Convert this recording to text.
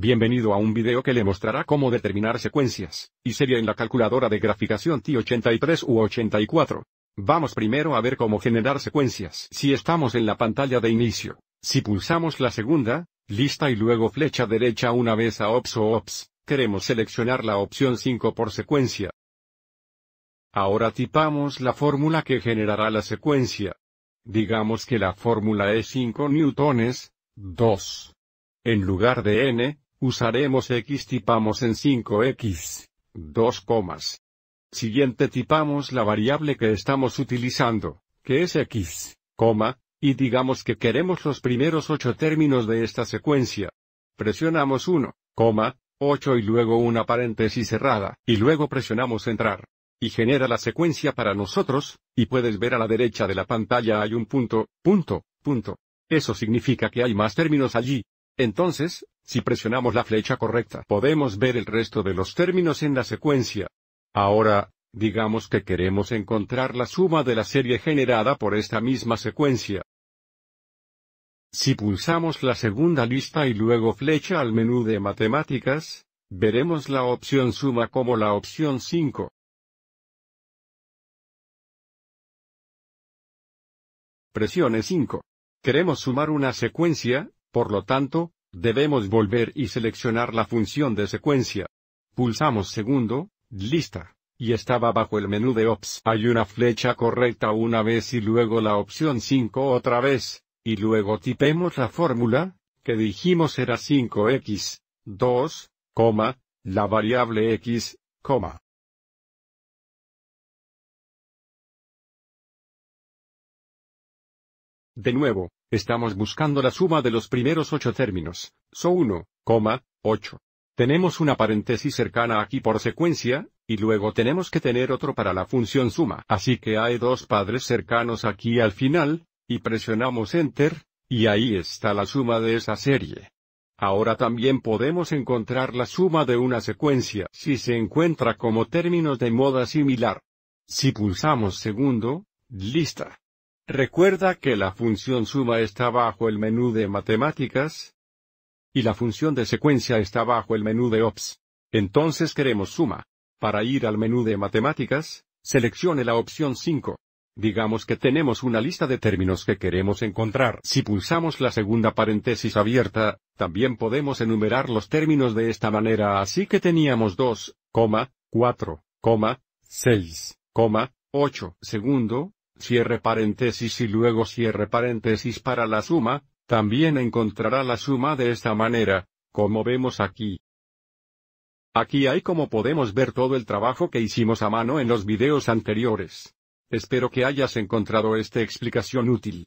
Bienvenido a un video que le mostrará cómo determinar secuencias, y sería en la calculadora de graficación TI-83 u 84. Vamos primero a ver cómo generar secuencias. Si estamos en la pantalla de inicio, si pulsamos la segunda, lista y luego flecha derecha una vez a Ops o Ops, queremos seleccionar la opción 5 por secuencia. Ahora tipamos la fórmula que generará la secuencia. Digamos que la fórmula es 5 newtones, 2. En lugar de n, Usaremos x tipamos en 5x. 2 comas. Siguiente tipamos la variable que estamos utilizando, que es x, coma, y digamos que queremos los primeros 8 términos de esta secuencia. Presionamos 1, coma, 8 y luego una paréntesis cerrada, y luego presionamos entrar. Y genera la secuencia para nosotros, y puedes ver a la derecha de la pantalla hay un punto, punto, punto. Eso significa que hay más términos allí. Entonces, si presionamos la flecha correcta, podemos ver el resto de los términos en la secuencia. Ahora, digamos que queremos encontrar la suma de la serie generada por esta misma secuencia. Si pulsamos la segunda lista y luego flecha al menú de matemáticas, veremos la opción suma como la opción 5. Presione 5. Queremos sumar una secuencia, por lo tanto, debemos volver y seleccionar la función de secuencia. Pulsamos segundo, lista, y estaba bajo el menú de Ops. Hay una flecha correcta una vez y luego la opción 5 otra vez, y luego tipemos la fórmula, que dijimos era 5x, 2, la variable x, De nuevo, estamos buscando la suma de los primeros ocho términos, so 1, 8. Tenemos una paréntesis cercana aquí por secuencia, y luego tenemos que tener otro para la función suma. Así que hay dos padres cercanos aquí al final, y presionamos Enter, y ahí está la suma de esa serie. Ahora también podemos encontrar la suma de una secuencia si se encuentra como términos de moda similar. Si pulsamos segundo, lista. Recuerda que la función suma está bajo el menú de matemáticas y la función de secuencia está bajo el menú de ops. Entonces queremos suma. Para ir al menú de matemáticas, seleccione la opción 5. Digamos que tenemos una lista de términos que queremos encontrar. Si pulsamos la segunda paréntesis abierta, también podemos enumerar los términos de esta manera. Así que teníamos 2, 4, 6, 8, segundo, cierre paréntesis y luego cierre paréntesis para la suma, también encontrará la suma de esta manera, como vemos aquí. Aquí hay como podemos ver todo el trabajo que hicimos a mano en los videos anteriores. Espero que hayas encontrado esta explicación útil.